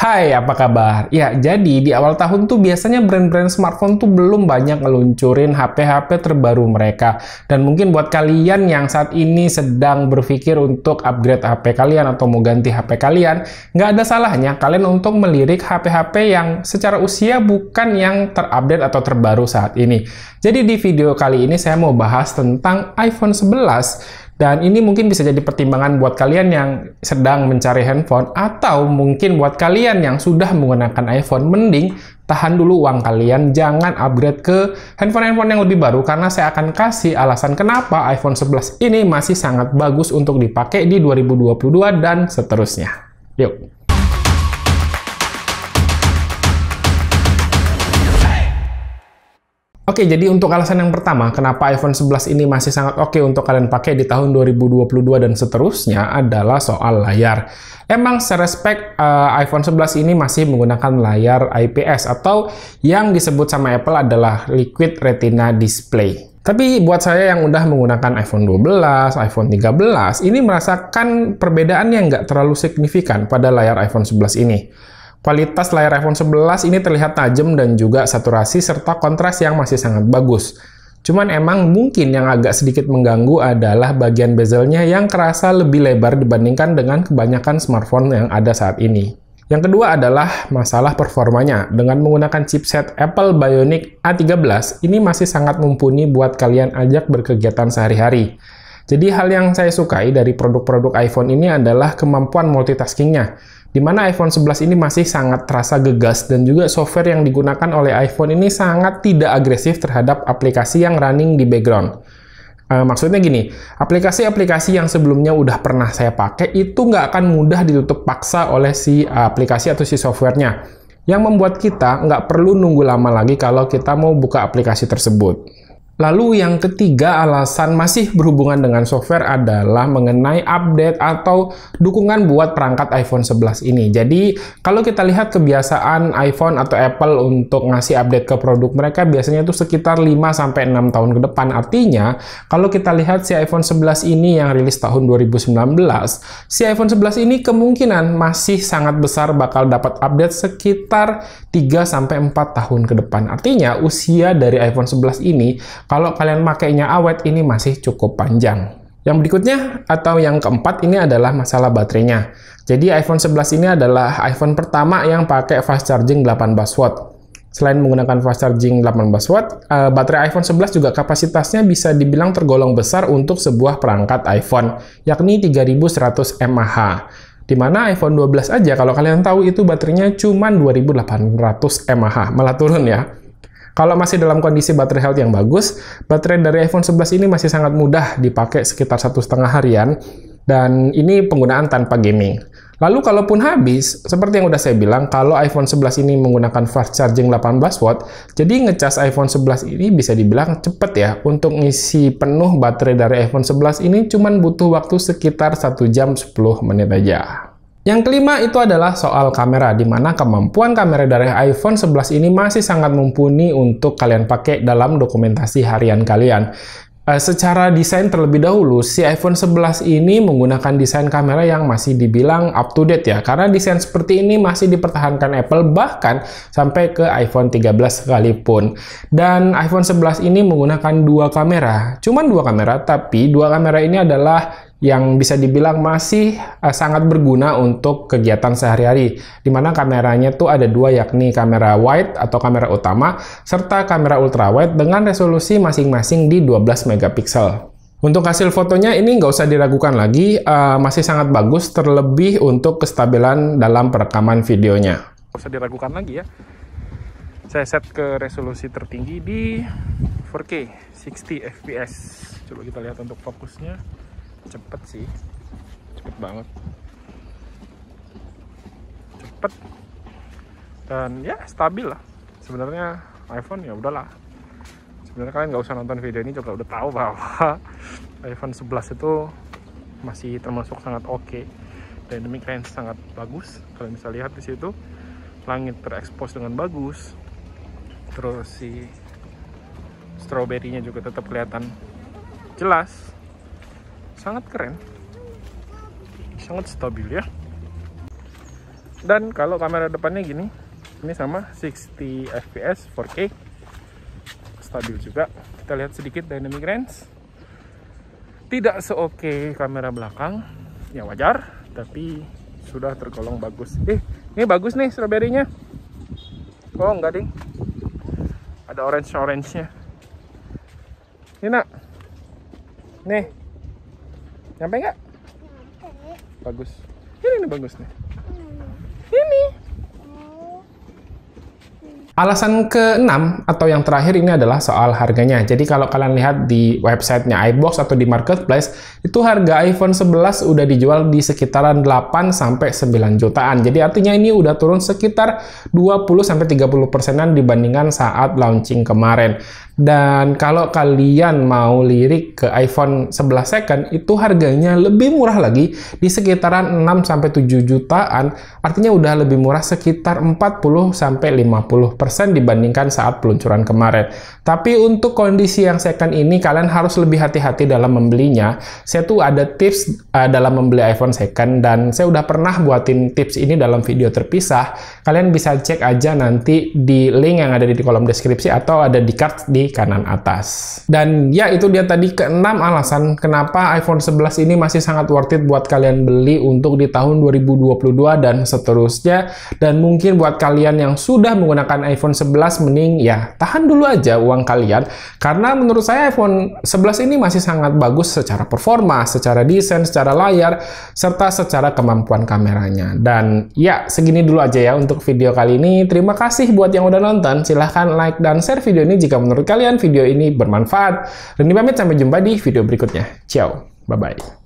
Hai, apa kabar? Ya, jadi di awal tahun tuh biasanya brand-brand smartphone tuh belum banyak ngeluncurin HP-HP terbaru mereka. Dan mungkin buat kalian yang saat ini sedang berpikir untuk upgrade HP kalian atau mau ganti HP kalian, nggak ada salahnya kalian untuk melirik HP-HP yang secara usia bukan yang terupdate atau terbaru saat ini. Jadi di video kali ini saya mau bahas tentang iPhone 11 dan ini mungkin bisa jadi pertimbangan buat kalian yang sedang mencari handphone atau mungkin buat kalian yang sudah menggunakan iPhone mending tahan dulu uang kalian jangan upgrade ke handphone-handphone yang lebih baru karena saya akan kasih alasan kenapa iPhone 11 ini masih sangat bagus untuk dipakai di 2022 dan seterusnya. Yuk. Oke, jadi untuk alasan yang pertama, kenapa iPhone 11 ini masih sangat oke untuk kalian pakai di tahun 2022 dan seterusnya adalah soal layar. Emang secara spek uh, eh, iPhone 11 ini masih menggunakan layar IPS atau yang disebut sama Apple adalah Liquid Retina Display. Tapi buat saya yang udah menggunakan iPhone 12, iPhone 13, ini merasakan perbedaan yang nggak terlalu signifikan pada layar iPhone 11 ini. Kualitas layar iPhone 11 ini terlihat tajam dan juga saturasi serta kontras yang masih sangat bagus. Cuman emang mungkin yang agak sedikit mengganggu adalah bagian bezelnya yang kerasa lebih lebar dibandingkan dengan kebanyakan smartphone yang ada saat ini. Yang kedua adalah masalah performanya. Dengan menggunakan chipset Apple Bionic A13, ini masih sangat mumpuni buat kalian ajak berkegiatan sehari-hari. Jadi hal yang saya sukai dari produk-produk iPhone ini adalah kemampuan multitaskingnya di mana iPhone 11 ini masih sangat terasa gegas dan juga software yang digunakan oleh iPhone ini sangat tidak agresif terhadap aplikasi yang running di background. E, maksudnya gini, aplikasi-aplikasi yang sebelumnya udah pernah saya pakai itu nggak akan mudah ditutup paksa oleh si eh, aplikasi atau si softwarenya, yang membuat kita nggak perlu nunggu lama lagi kalau kita mau buka aplikasi tersebut. Lalu yang ketiga alasan masih berhubungan dengan software adalah mengenai update atau dukungan buat perangkat iPhone 11 ini. Jadi kalau kita lihat kebiasaan iPhone atau Apple untuk ngasih update ke produk mereka biasanya itu sekitar 5 6 tahun ke depan. Artinya, kalau kita lihat si iPhone 11 ini yang rilis tahun 2019, si iPhone 11 ini kemungkinan masih sangat besar bakal dapat update sekitar 3 4 tahun ke depan. Artinya, usia dari iPhone 11 ini kalau kalian pakainya awet, ini masih cukup panjang. Yang berikutnya atau yang keempat ini adalah masalah baterainya. Jadi iPhone 11 ini adalah iPhone pertama yang pakai fast charging 18 watt. Selain menggunakan fast charging 18 watt, eh, baterai iPhone 11 juga kapasitasnya bisa dibilang tergolong besar untuk sebuah perangkat iPhone, yakni 3100 mAh. Di mana iPhone 12 aja kalau kalian tahu itu baterainya cuma 2800 mAh, malah turun ya. Kalau masih dalam kondisi baterai health yang bagus, baterai dari iPhone 11 ini masih sangat mudah dipakai sekitar satu setengah harian, dan ini penggunaan tanpa gaming. Lalu kalaupun habis, seperti yang udah saya bilang, kalau iPhone 11 ini menggunakan fast charging 18 watt, jadi ngecas iPhone 11 ini bisa dibilang cepet ya. Untuk ngisi penuh baterai dari iPhone 11 ini cuman butuh waktu sekitar 1 jam 10 menit aja. Yang kelima itu adalah soal kamera, di mana kemampuan kamera dari iPhone 11 ini masih sangat mumpuni untuk kalian pakai dalam dokumentasi harian kalian. E, secara desain terlebih dahulu, si iPhone 11 ini menggunakan desain kamera yang masih dibilang up to date ya, karena desain seperti ini masih dipertahankan Apple bahkan sampai ke iPhone 13 sekalipun. Dan iPhone 11 ini menggunakan dua kamera, cuman dua kamera, tapi dua kamera ini adalah yang bisa dibilang masih uh, sangat berguna untuk kegiatan sehari-hari. Dimana kameranya tuh ada dua yakni kamera wide atau kamera utama serta kamera ultrawide dengan resolusi masing-masing di 12 megapiksel. Untuk hasil fotonya ini nggak usah diragukan lagi, uh, masih sangat bagus terlebih untuk kestabilan dalam perekaman videonya. Nggak usah diragukan lagi ya. Saya set ke resolusi tertinggi di 4K 60 fps. Coba kita lihat untuk fokusnya cepet sih cepet banget cepet dan ya stabil lah sebenarnya iPhone ya udahlah sebenarnya kalian nggak usah nonton video ini juga udah tahu bahwa iPhone 11 itu masih termasuk sangat oke okay. dynamic range sangat bagus kalian bisa lihat di situ langit terekspos dengan bagus terus si strawberry juga tetap kelihatan jelas sangat keren sangat stabil ya dan kalau kamera depannya gini ini sama 60 fps 4k stabil juga kita lihat sedikit dynamic range tidak seoke kamera belakang ya wajar tapi sudah tergolong bagus eh ini bagus nih stroberinya. nya oh enggak ding ada orange-orange-nya ini nak nih Nyampe nggak? Bagus. Ini, ini bagus nih. Alasan keenam atau yang terakhir ini adalah soal harganya. Jadi kalau kalian lihat di websitenya iBox atau di marketplace, itu harga iPhone 11 udah dijual di sekitaran 8 sampai 9 jutaan. Jadi artinya ini udah turun sekitar 20 sampai 30 persenan dibandingkan saat launching kemarin. Dan kalau kalian mau lirik ke iPhone 11 second, itu harganya lebih murah lagi di sekitaran 6 sampai 7 jutaan. Artinya udah lebih murah sekitar 40 sampai 50 persen dibandingkan saat peluncuran kemarin. Tapi untuk kondisi yang second ini, kalian harus lebih hati-hati dalam membelinya. Saya tuh ada tips uh, dalam membeli iPhone second, dan saya udah pernah buatin tips ini dalam video terpisah. Kalian bisa cek aja nanti di link yang ada di kolom deskripsi atau ada di card di kanan atas. Dan ya, itu dia tadi keenam alasan kenapa iPhone 11 ini masih sangat worth it buat kalian beli untuk di tahun 2022 dan seterusnya. Dan mungkin buat kalian yang sudah menggunakan iPhone 11 mending ya tahan dulu aja uang kalian karena menurut saya iPhone 11 ini masih sangat bagus secara performa, secara desain, secara layar serta secara kemampuan kameranya. Dan ya segini dulu aja ya untuk video kali ini. Terima kasih buat yang udah nonton. Silahkan like dan share video ini jika menurut kalian video ini bermanfaat. ini pamit sampai jumpa di video berikutnya. Ciao. Bye bye.